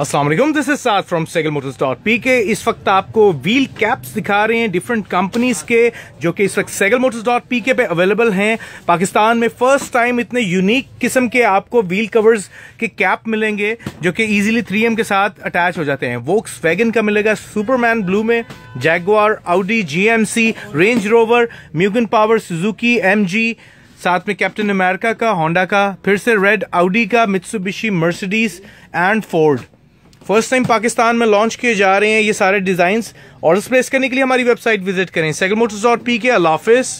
Aslam this is साथ from Sehgal motors dot P K इस वक्त आपको व्हील कैप्स दिखा रहे हैं डिफरेंट कंपनीज के जो कि इस वक्त सेगल मोटर्स डॉट पी के पे अवेलेबल हैं पाकिस्तान में फर्स्ट टाइम इतने यूनिक किस्म के आपको व्हील कवर्स के कैप मिलेंगे जो कि इजीली 3M के साथ अटैच हो जाते हैं वोक्स वैगन का मिलेगा सुपरमैन ब्लू में जैगवार आउडी जी Range Rover Mugen power Suzuki M साथ में कैप्टन अमेरिका का होंडा का फिर से रेड आउडी का Mitsubishi Mercedes and Ford first time Pakistan में लॉन्च किए जा रहे हैं ये सारे डिजाइन और प्लेस करने के लिए हमारी वेबसाइट विजिट करें सेगल मोटर्स डॉट पी के अलाफिस